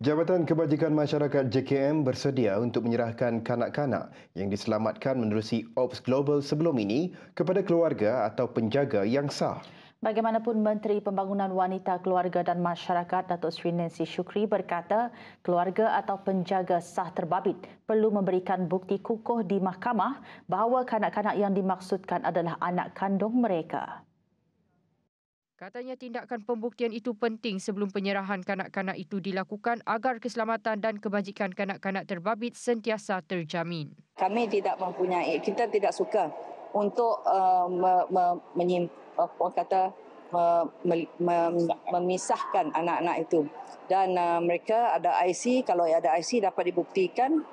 Jabatan Kebajikan Masyarakat JKM bersedia untuk menyerahkan kanak-kanak yang diselamatkan menerusi Ops Global sebelum ini kepada keluarga atau penjaga yang sah. Bagaimanapun Menteri Pembangunan Wanita Keluarga dan Masyarakat Datuk Sri Nancy Shukri berkata, keluarga atau penjaga sah terbabit perlu memberikan bukti kukuh di mahkamah bahawa kanak-kanak yang dimaksudkan adalah anak kandung mereka. Katanya tindakan pembuktian itu penting sebelum penyerahan kanak-kanak itu dilakukan agar keselamatan dan kebajikan kanak-kanak terbabit sentiasa terjamin. Kami tidak mempunyai, kita tidak suka untuk uh, me, me, apa kata me, me, me, memisahkan anak-anak itu dan uh, mereka ada IC kalau ada IC dapat dibuktikan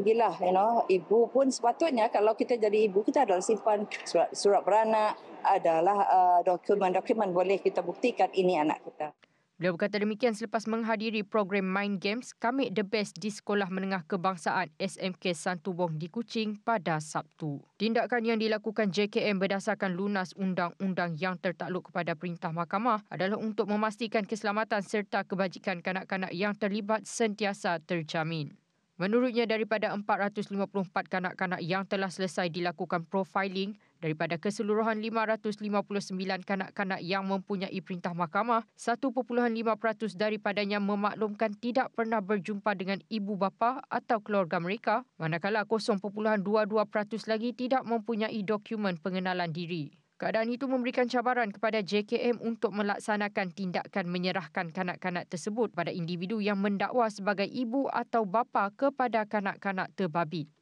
pergilah you know ibu pun sepatutnya kalau kita jadi ibu kita adalah simpan surat, surat beranak adalah uh, dokumen-dokumen uh, boleh kita buktikan ini anak kita Beliau berkata demikian selepas menghadiri program Mind Games Kami The Best di Sekolah Menengah Kebangsaan SMK Santubong di Kuching pada Sabtu. Tindakan yang dilakukan JKM berdasarkan lunas undang-undang yang tertakluk kepada perintah mahkamah adalah untuk memastikan keselamatan serta kebajikan kanak-kanak yang terlibat sentiasa terjamin. Menurutnya daripada 454 kanak-kanak yang telah selesai dilakukan profiling daripada keseluruhan 559 kanak-kanak yang mempunyai perintah mahkamah, 1.5% daripadanya memaklumkan tidak pernah berjumpa dengan ibu bapa atau keluarga mereka, manakala 0.22% lagi tidak mempunyai dokumen pengenalan diri. Keadaan itu memberikan cabaran kepada JKM untuk melaksanakan tindakan menyerahkan kanak-kanak tersebut pada individu yang mendakwa sebagai ibu atau bapa kepada kanak-kanak terbabit.